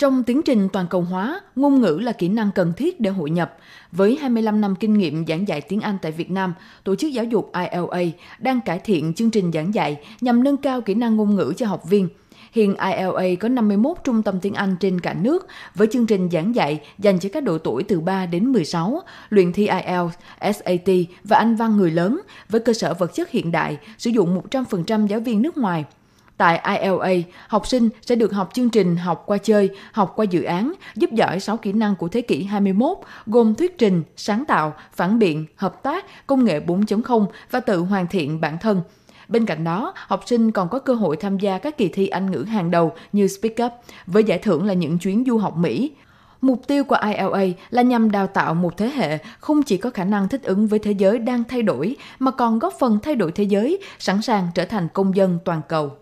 Trong tiến trình toàn cầu hóa, ngôn ngữ là kỹ năng cần thiết để hội nhập. Với 25 năm kinh nghiệm giảng dạy tiếng Anh tại Việt Nam, Tổ chức Giáo dục ILA đang cải thiện chương trình giảng dạy nhằm nâng cao kỹ năng ngôn ngữ cho học viên. Hiện ILA có 51 trung tâm tiếng Anh trên cả nước với chương trình giảng dạy dành cho các độ tuổi từ 3 đến 16, luyện thi IELTS, SAT và Anh văn người lớn với cơ sở vật chất hiện đại, sử dụng 100% giáo viên nước ngoài – Tại ILA, học sinh sẽ được học chương trình học qua chơi, học qua dự án, giúp giỏi 6 kỹ năng của thế kỷ 21, gồm thuyết trình, sáng tạo, phản biện, hợp tác, công nghệ 4.0 và tự hoàn thiện bản thân. Bên cạnh đó, học sinh còn có cơ hội tham gia các kỳ thi Anh ngữ hàng đầu như Speak Up, với giải thưởng là những chuyến du học Mỹ. Mục tiêu của ILA là nhằm đào tạo một thế hệ không chỉ có khả năng thích ứng với thế giới đang thay đổi mà còn góp phần thay đổi thế giới, sẵn sàng trở thành công dân toàn cầu.